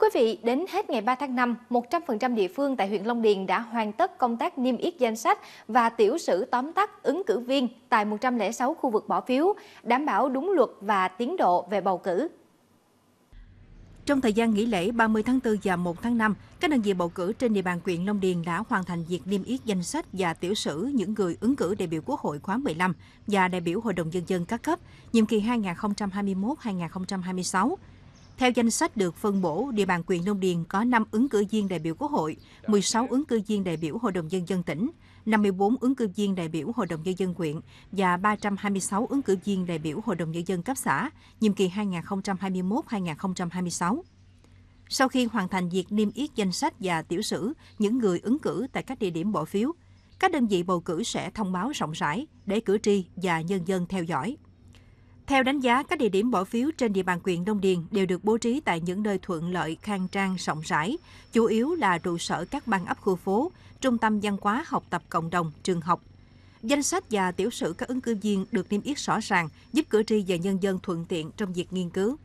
quý vị, đến hết ngày 3 tháng 5, 100% địa phương tại huyện Long Điền đã hoàn tất công tác niêm yết danh sách và tiểu sử tóm tắt ứng cử viên tại 106 khu vực bỏ phiếu, đảm bảo đúng luật và tiến độ về bầu cử. Trong thời gian nghỉ lễ 30 tháng 4 và 1 tháng 5, các đơn vị bầu cử trên địa bàn huyện Long Điền đã hoàn thành việc niêm yết danh sách và tiểu sử những người ứng cử đại biểu Quốc hội khóa 15 và đại biểu Hội đồng Nhân dân các cấp, nhiệm kỳ 2021-2026. Theo danh sách được phân bổ, địa bàn quyền nông Điền có 5 ứng cử viên đại biểu Quốc hội, 16 ứng cử viên đại biểu Hội đồng Nhân dân tỉnh, 54 ứng cử viên đại biểu Hội đồng Nhân dân quyện và 326 ứng cử viên đại biểu Hội đồng Nhân dân cấp xã, nhiệm kỳ 2021-2026. Sau khi hoàn thành việc niêm yết danh sách và tiểu sử những người ứng cử tại các địa điểm bỏ phiếu, các đơn vị bầu cử sẽ thông báo rộng rãi để cử tri và nhân dân theo dõi. Theo đánh giá, các địa điểm bỏ phiếu trên địa bàn huyện Đông Điền đều được bố trí tại những nơi thuận lợi, khang trang, rộng rãi, chủ yếu là trụ sở các ban ấp khu phố, trung tâm văn hóa học tập cộng đồng, trường học. Danh sách và tiểu sử các ứng cử viên được niêm yết rõ ràng, giúp cử tri và nhân dân thuận tiện trong việc nghiên cứu.